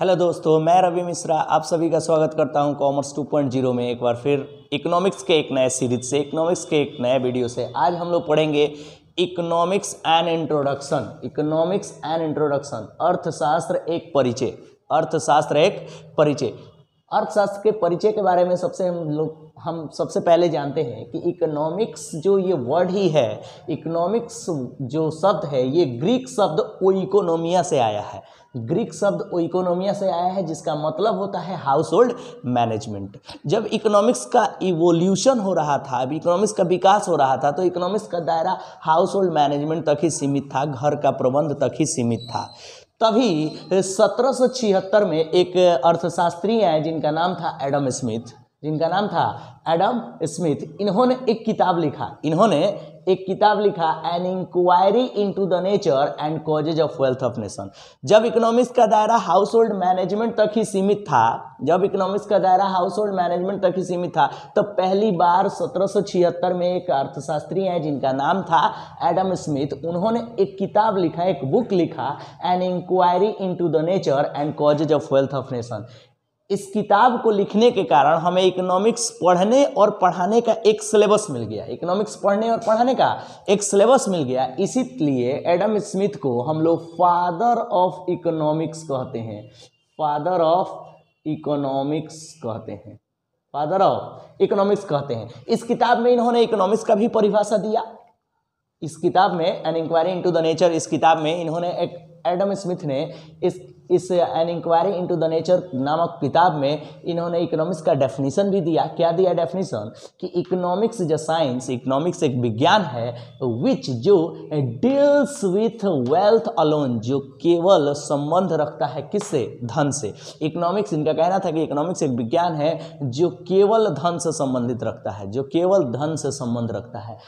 hello दोस्तों मैं रवि मिश्रा आप सभी का स्वागत करता हूं कॉमर्स 2.0 में एक बार फिर इकोनॉमिक्स के एक नए सीरीज से इकोनॉमिक्स के एक नए वीडियो से आज हम लोग पढ़ेंगे economics and introduction economics and introduction अर्थशास्त्र एक परिचय अर्थशास्त्र एक परिचय अर्थशास्त्र के परिचय के बारे में सबसे हम लोग हम सबसे पहले जानते हैं कि इकोनॉमिक्स जो ये वर्ड ही है इकोनॉमिक्स जो शब्द है ये ग्रीक शब्द ओइकोनोमिया से आया है ग्रीक शब्द ओइकोनोमिया से आया है जिसका मतलब होता है हाउस होल्ड मैनेजमेंट जब इकोनॉमिक्स का इवोल्यूशन हो रहा था अब इकोनॉमिक्स का विकास हो रहा था तो इकोनॉमिक्स का दायरा हाउस होल्ड मैनेजमेंट तक ही सीमित था घर का प्रबंध तक ही सीमित था तभी सत्रह में एक अर्थशास्त्री आए जिनका नाम था एडम स्मिथ जिनका नाम था एडम स्मिथ इन्होंने एक किताब लिखा इन्होंने एक किताब लिखा an inquiry into the nature and causes of wealth of nation जब इकोनॉमिक्स का दायरा हाउस होल्ड मैनेजमेंट तक ही सीमित था जब इकोनॉमिक्स का दायरा हाउस होल्ड मैनेजमेंट तक ही सीमित था तो पहली बार 1776 में एक अर्थशास्त्री हैं जिनका नाम था एडम स्मिथ उन्होंने एक किताब लिखा एक बुक लिखा an inquiry into the nature and causes of wealth of nation इस किताब को लिखने के कारण हमें इकोनॉमिक्स पढ़ने और पढ़ाने का एक सिलेबस मिल गया इकोनॉमिक्स पढ़ने और पढ़ाने का एक सिलेबस मिल गया इसीलिए एडम स्मिथ को हम लोग फादर ऑफ इकोनॉमिक्स कहते हैं फादर ऑफ इकोनॉमिक्स कहते हैं फादर ऑफ इकोनॉमिक्स कहते हैं इस किताब में इन्होंने इकोनॉमिक्स का भी परिभाषा दिया इस किताब में an inquiry into the nature इस किताब में इन्होंने एक एडम स्मिथ ने इस इस an inquiry into the nature नामक किताब में इन्होंने इकोनॉमिक्स का डेफिनेशन भी दिया क्या दिया डेफिनेशन कि economics is a science economics एक विज्ञान है विच जो डील्स विथ वेल्थ अलोन जो केवल संबंध रखता है किससे धन से इकोनॉमिक्स इनका कहना था कि इकोनॉमिक्स एक विज्ञान है जो केवल धन से संबंधित रखता है जो केवल धन से संबंध रखता है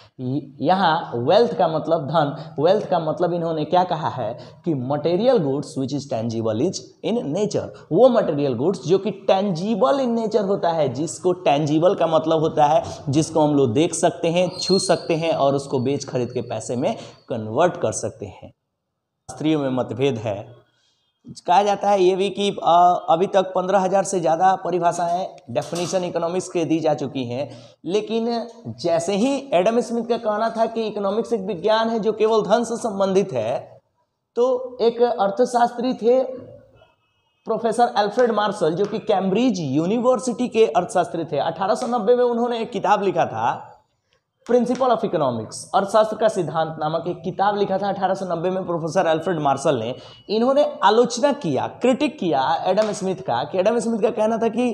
यहाँ वेल्थ का मतलब धन वेल्थ का मतलब इन्होंने क्या कहा है कि material goods which is tangible tangible is in nature वो मटेरियल गुड्स जो कि टेंजिबल इन नेचर होता है जिसको टेंजिबल का मतलब होता है जिसको हम लोग देख सकते हैं छू सकते हैं और उसको बेच खरीद के पैसे में कन्वर्ट कर सकते हैं शास्त्रियों में मतभेद है कहा जाता है ये भी कि अभी तक पंद्रह हज़ार से ज़्यादा परिभाषाएं डेफिनेशन इकोनॉमिक्स के दी जा चुकी हैं लेकिन जैसे ही एडम स्मिथ का कहना था कि इकोनॉमिक्स एक विज्ञान है जो केवल धन से संबंधित है तो एक अर्थशास्त्री थे प्रोफेसर एल्फ्रेड मार्शल जो कि कैम्ब्रिज यूनिवर्सिटी के अर्थशास्त्री थे 1890 में उन्होंने एक किताब लिखा था प्रिंसिपल ऑफ इकोनॉमिक्स अर्थशास्त्र का सिद्धांत नामक एक किताब लिखा था 1890 में प्रोफेसर एल्फ्रेड मार्शल ने इन्होंने आलोचना किया क्रिटिक किया एडम स्मिथ का कि एडम स्मिथ का कहना था कि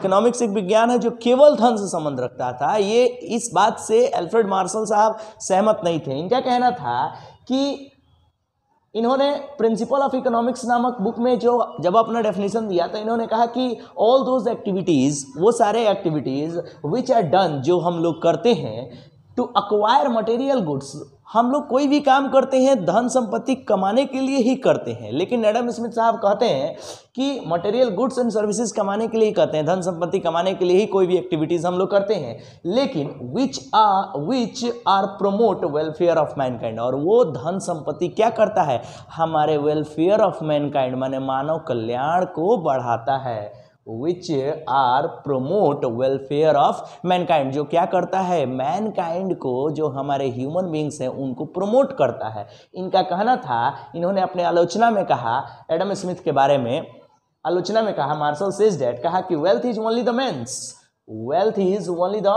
इकोनॉमिक्स एक विज्ञान है जो केवल धन से संबंध रखता था ये इस बात से एल्फ्रेड मार्शल साहब सहमत नहीं थे इनका कहना था कि इन्होंने प्रिंसिपल ऑफ इकोनॉमिक्स नामक बुक में जो जब अपना डेफिनेशन दिया तो इन्होंने कहा कि ऑल दोज एक्टिविटीज़ वो सारे एक्टिविटीज़ विच आर डन जो हम लोग करते हैं टू अक्वायर मटेरियल गुड्स हम लोग कोई भी काम करते हैं धन संपत्ति कमाने के लिए ही करते हैं लेकिन एडम स्मिथ साहब कहते हैं कि मटेरियल गुड्स एंड सर्विसेज कमाने के लिए ही करते हैं धन संपत्ति कमाने के लिए ही कोई भी एक्टिविटीज़ हम लोग करते हैं लेकिन which are which are promote welfare of mankind और वो धन संपत्ति क्या करता है हमारे वेलफेयर ऑफ मैनकाइंड माने मानव कल्याण को बढ़ाता है which are promote welfare of mankind जो क्या करता है मैनकाइंड को जो हमारे ह्यूमन बींग्स हैं उनको प्रोमोट करता है इनका कहना था इन्होंने अपने आलोचना में कहा एडम स्मिथ के बारे में आलोचना में कहा मार्शल सेज डेट कहा कि वेल्थ इज ओनली द मैं wealth is only the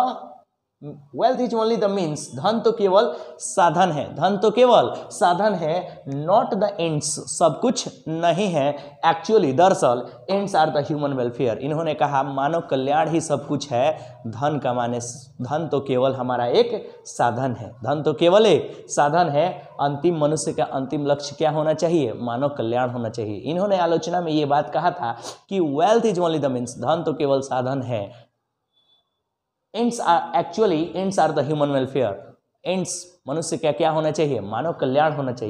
wealth is only the means धन तो केवल साधन है धन तो केवल साधन है नॉट द एंड्स सब कुछ नहीं है एक्चुअली दरअसल ends are the human welfare इन्होंने कहा मानव कल्याण ही सब कुछ है धन कमाने धन तो केवल हमारा एक साधन है धन तो केवल एक साधन है अंतिम मनुष्य का अंतिम लक्ष्य क्या होना चाहिए मानव कल्याण होना चाहिए इन्होंने आलोचना में ये बात कहा था कि wealth is only the means धन तो केवल साधन है ends are actually ends are the human welfare ends मनुष्य क्या क्या होना चाहिए मानव कल्याण होना चाहिए